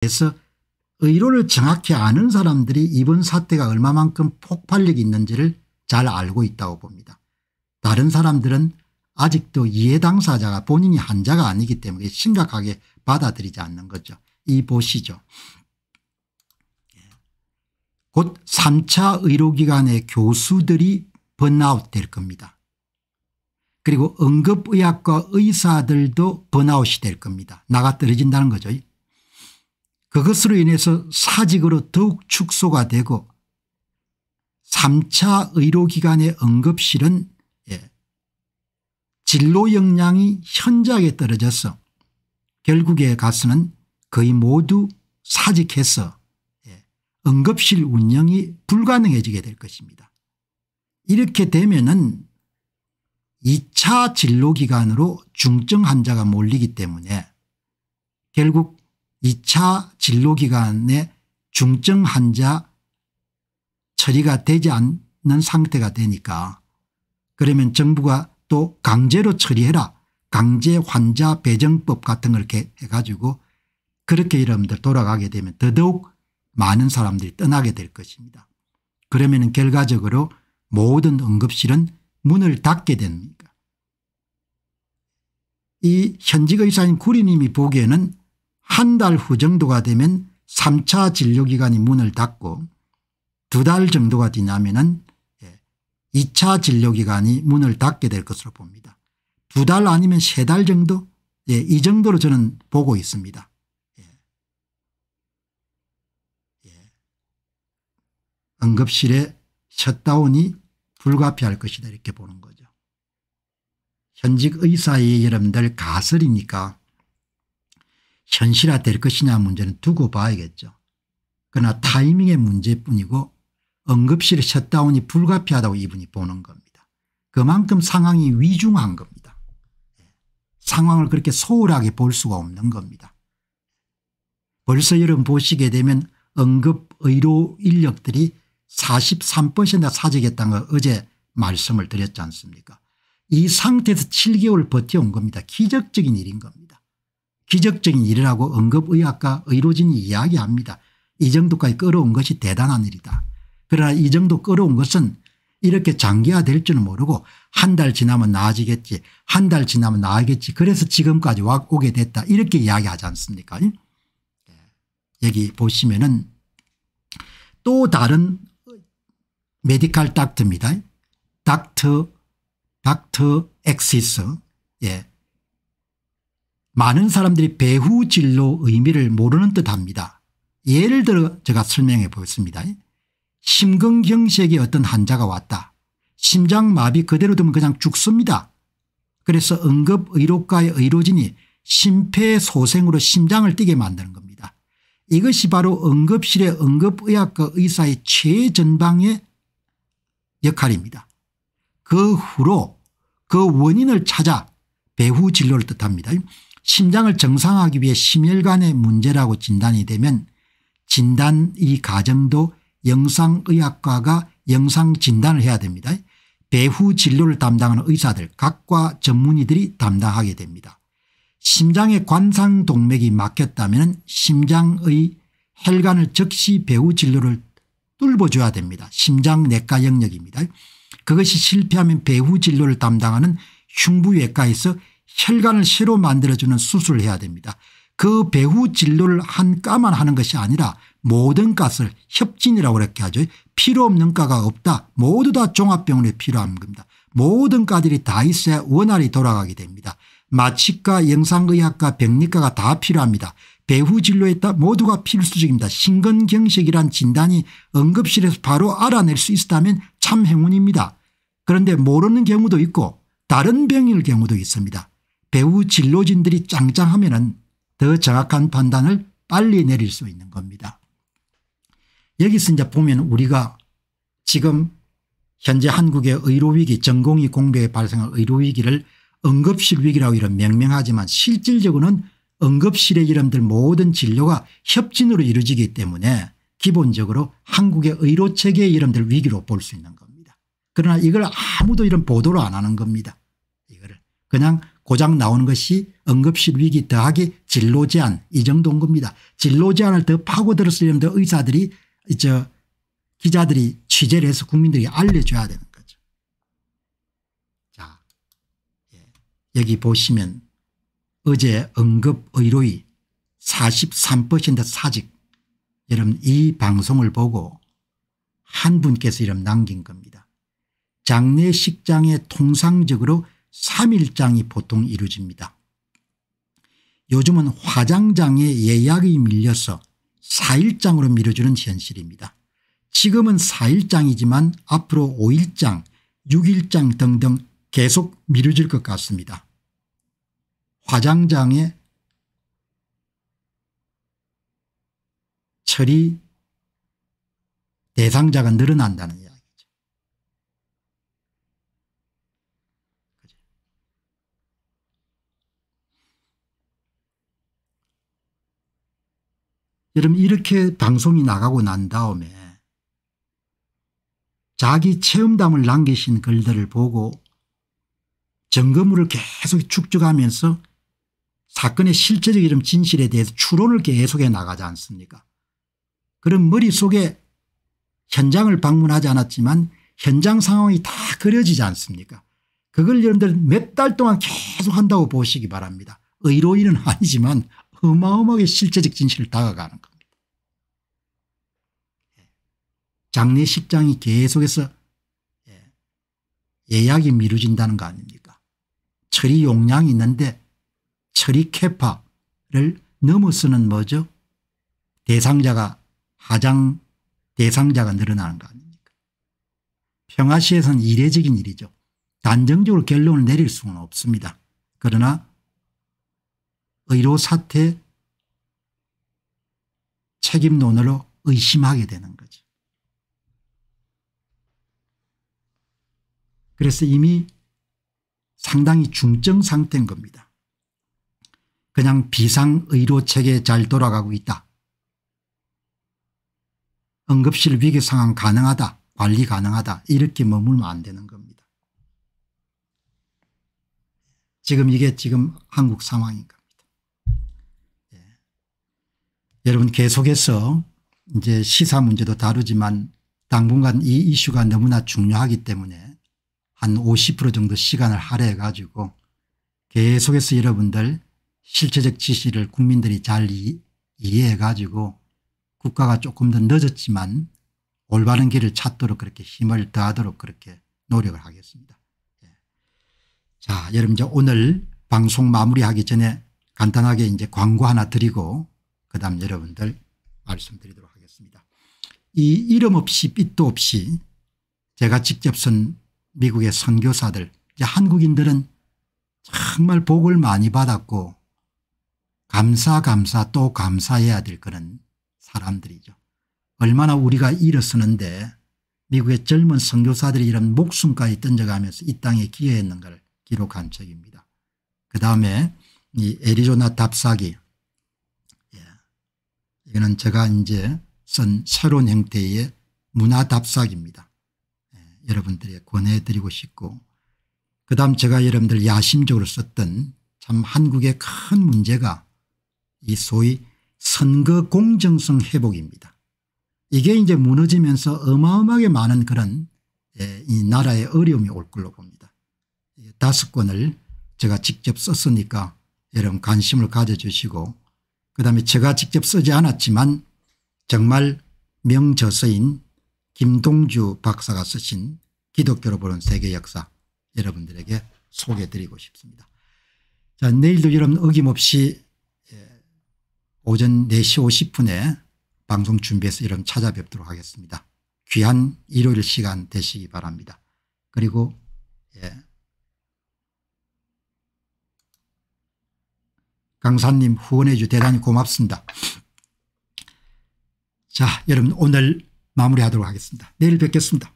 그래서 의료를 정확히 아는 사람들이 이번 사태가 얼마만큼 폭발력이 있는지를 잘 알고 있다고 봅니다. 다른 사람들은 아직도 이해 당사자가 본인이 환자가 아니기 때문에 심각하게 받아들이지 않는 거죠. 이 보시죠. 곧 3차 의료기관의 교수들이 번아웃 될 겁니다. 그리고 응급의학과 의사들도 번아웃이 될 겁니다. 나가 떨어진다는 거죠. 그것으로 인해서 사직으로 더욱 축소가 되고 3차 의료기관의 응급실은 예. 진로 역량이 현저하게 떨어져서 결국에 가서는 거의 모두 사직해서 예. 응급실 운영이 불가능해지게 될 것입니다. 이렇게 되면 은 2차 진로기관으로 중증 환자가 몰리기 때문에 결국 2차 진료기간에 중증 환자 처리가 되지 않는 상태가 되니까 그러면 정부가 또 강제로 처리해라 강제 환자 배정법 같은 걸 이렇게 해가지고 그렇게 여러분들 돌아가게 되면 더더욱 많은 사람들이 떠나게 될 것입니다. 그러면 결과적으로 모든 응급실은 문을 닫게 됩니다. 이 현직 의사인 구리님이 보기에는 한달후 정도가 되면 3차 진료기관이 문을 닫고 두 달 정도가 지나면 은 2차 예, 진료기관이 문을 닫게 될 것으로 봅니다. 두 달 아니면 세 달 정도 예, 이 정도로 저는 보고 있습니다. 예. 예. 응급실에 셧다운이 불가피할 것이다 이렇게 보는 거죠. 현직 의사의 여러분들 가설이니까 현실화될 것이냐 문제는 두고 봐야겠죠. 그러나 타이밍의 문제뿐이고 응급실 셧다운이 불가피하다고 이분이 보는 겁니다. 그만큼 상황이 위중한 겁니다. 예. 상황을 그렇게 소홀하게 볼 수가 없는 겁니다. 벌써 여러분 보시게 되면 응급의료 인력들이 43% 사직했다는 걸 어제 말씀을 드렸지 않습니까 이 상태에서 7개월 버텨온 겁니다. 기적적인 일인 겁니다. 기적적인 일이라고 응급의학과 의료진이 이야기합니다. 이 정도까지 끌어온 것이 대단한 일이다. 그러나 이 정도 끌어온 것은 이렇게 장기화될 줄은 모르고 한 달 지나면 나아지겠지 한 달 지나면 나아겠지 그래서 지금까지 와 오게 됐다 이렇게 이야기하지 않습니까 예. 여기 보시면 은또 다른 메디칼 닥터입니다. 닥터 닥터 엑시스 예. 많은 사람들이 배후 진로 의미를 모르는 듯합니다. 예를 들어 제가 설명해 보겠습니다. 심근경색의 어떤 환자가 왔다. 심장마비 그대로 두면 그냥 죽습니다. 그래서 응급의료과의 의료진이 심폐소생으로 심장을 뛰게 만드는 겁니다. 이것이 바로 응급실의 응급의학과 의사의 최전방의 역할입니다. 그 후로 그 원인을 찾아 배후 진료를 뜻합니다. 심장을 정상화하기 위해 심혈관의 문제라고 진단이 되면 진단 이과정도 영상의학과가 영상진단을 해야 됩니다. 배후 진료를 담당하는 의사들 각과 전문의들이 담당하게 됩니다. 심장의 관상동맥이 막혔다면 심장의 혈관을 즉시 배후 진료를 뚫어줘야 됩니다. 심장내과 영역입니다. 그것이 실패하면 배후 진료를 담당하는 흉부외과에서 혈관을 새로 만들어주는 수술을 해야 됩니다. 그 배후 진료를 한 까만 하는 것이 아니라 모든 가스를 협진이라고 그렇게 하죠. 필요 없는 가가 없다. 모두 다 종합병원에 필요한 겁니다. 모든 과들이 다 있어야 원활히 돌아가게 됩니다. 마취과 영상의학과 병리과가 다 필요합니다. 배후 진료에 따라 모두가 필수적입니다. 심근경색이란 진단이 응급실에서 바로 알아낼 수 있다면 참 행운입니다. 그런데 모르는 경우도 있고 다른 병일 경우도 있습니다. 배우 진로진들이 짱짱하면 은더 정확한 판단을 빨리 내릴 수 있는 겁니다. 여기서 이제 보면 우리가 지금 현재 한국의 의료위기 전공의 공백에 발생한 의료위기를 응급실 위기라고 이런 명명하지만 실질적으로는 응급실의 이름들 모든 진료가 협진으로 이루어지기 때문에 기본적으로 한국의 의료체계의 이름들 위기로 볼 수 있는 겁니다. 그러나 이걸 아무도 이런 보도를 안 하는 겁니다. 이거를 그냥 고장 나오는 것이 응급실 위기 더하기 진로 제한 이 정도인 겁니다. 진로 제한을 더 파고들었으려면 더 의사들이 저 기자들이 취재를 해서 국민들이 알려줘야 되는 거죠. 자 예. 여기 보시면 어제 응급의료의 43% 사직 여러분 이 방송을 보고 한 분께서 이름 남긴 겁니다. 장례식장에 통상적으로 3일장이 보통 이루어집니다. 요즘은 화장장의 예약이 밀려서 4일장으로 미뤄주는 현실입니다. 지금은 4일장이지만 앞으로 5일장, 6일장 등등 계속 미뤄질 것 같습니다. 화장장의 처리 대상자가 늘어난다는 이야기. 여러분 이렇게 방송이 나가고 난 다음에 자기 체험담을 남기신 글들을 보고 점검물을 계속 축적하면서 사건의 실제적 이름 진실에 대해서 추론을 계속해 나가지 않습니까 그럼 머릿속에 현장을 방문하지 않았지만 현장 상황이 다 그려지지 않습니까 그걸 여러분들 몇 달 동안 계속 한다고 보시기 바랍니다. 의로인은 아니지만 어마어마하게 실제적 진실을 다가가는 겁니다. 예. 장례식장이 계속해서 예, 예약이 미루진다는 거 아닙니까 처리 용량이 있는데 처리 캐파를 넘어서는 뭐죠 대상자가 하장 대상자가 늘어나는 거 아닙니까 평화시에서는 이례적인 일이죠. 단정적으로 결론을 내릴 수는 없습니다. 그러나 의료 그 사태 책임론으로 의심하게 되는 거죠. 그래서 이미 상당히 중증 상태인 겁니다. 그냥 비상의료체계 잘 돌아가고 있다. 응급실 위기 상황 가능하다. 관리 가능하다. 이렇게 머물면 안 되는 겁니다. 지금 이게 지금 한국 상황인가. 여러분 계속해서 이제 시사 문제도 다루지만 당분간 이 이슈가 너무나 중요하기 때문에 한 50% 정도 시간을 할애해 가지고 계속해서 여러분들 실체적 지시를 국민들이 잘 이해해 가지고 국가가 조금 더 늦었지만 올바른 길을 찾도록 그렇게 힘을 더하도록 그렇게 노력을 하겠습니다. 예. 자 여러분 이제 오늘 방송 마무리하기 전에 간단하게 이제 광고 하나 드리고 그 다음 여러분들 말씀드리도록 하겠습니다. 이 이름 없이 빛도 없이 제가 직접 쓴 미국의 선교사들 이제 한국인들은 정말 복을 많이 받았고 감사 감사 또 감사해야 될 그런 사람들이죠. 얼마나 우리가 일어서는데 미국의 젊은 선교사들이 이런 목숨까지 던져가면서 이 땅에 기여했는가를 기록한 책입니다. 그 다음에 이 애리조나 답사기 이거는 제가 이제 쓴 새로운 형태의 문화 답사기입니다. 예, 여러분들에게 권해드리고 싶고 그다음 제가 여러분들 야심적으로 썼던 참 한국의 큰 문제가 이 소위 선거 공정성 회복입니다. 이게 이제 무너지면서 어마어마하게 많은 그런 예, 이 나라의 어려움이 올 걸로 봅니다. 다섯 권을 제가 직접 썼으니까 여러분 관심을 가져주시고 그다음에 제가 직접 쓰지 않았지만 정말 명저서인 김동주 박사가 쓰신 기독교로 보는 세계 역사 여러분들에게 소개드리고 해 싶습니다. 자 내일도 여러분 어김없이 예, 오전 4시 50분에 방송 준비해서 여러분 찾아뵙도록 하겠습니다. 귀한 일요일 시간 되시기 바랍니다. 그리고 예. 강사님 후원해 주 대단히 고맙습니다. 자 여러분 오늘 마무리하도록 하겠습니다. 내일 뵙겠습니다.